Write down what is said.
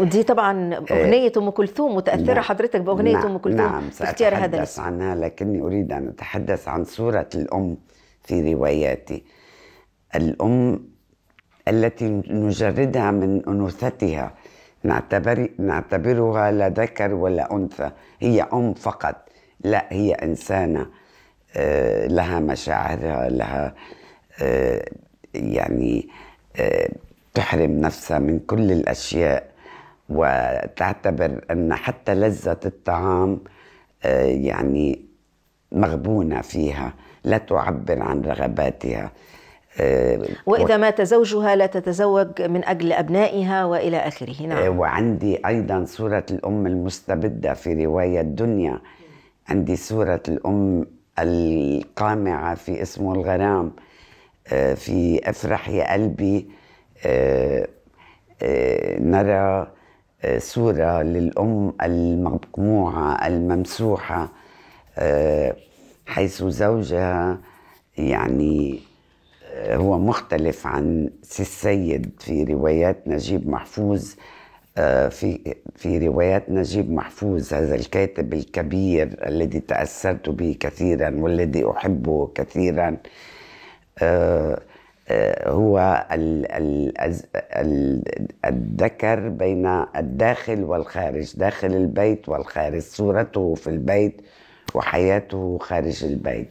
ودي طبعا إيه. اغنيه ام كلثوم متاثره نعم حضرتك باغنيه نعم ام كلثوم نعم في اختيار هذا الاسم عنها لكني اريد ان اتحدث عن صوره الام في رواياتي الام التي نجردها من انوثتها نعتبر نعتبرها لا ذكر ولا انثى هي ام فقط لا هي انسانه آه، لها مشاعرها لها آه، يعني آه، تحرم نفسها من كل الاشياء وتعتبر أن حتى لذة الطعام آه، يعني مغبونة فيها لا تعبر عن رغباتها آه، وإذا مات زوجها لا تتزوج من أجل أبنائها وإلى آخره نعم آه، وعندي أيضا صورة الأم المستبدة في رواية الدنيا عندي صورة الأم القامعة في اسمه الغرام في أفرح يا قلبي نرى صورة للأم المقموعة الممسوحة آه، حيث زوجها يعني آه، هو مختلف عن سي السيد في روايات نجيب محفوظ آه، في في روايات نجيب محفوظ هذا الكاتب الكبير الذي تأثرت به كثيرا والذي أحبه كثيرا هو الذكر بين الداخل والخارج داخل البيت والخارج صورته في البيت وحياته خارج البيت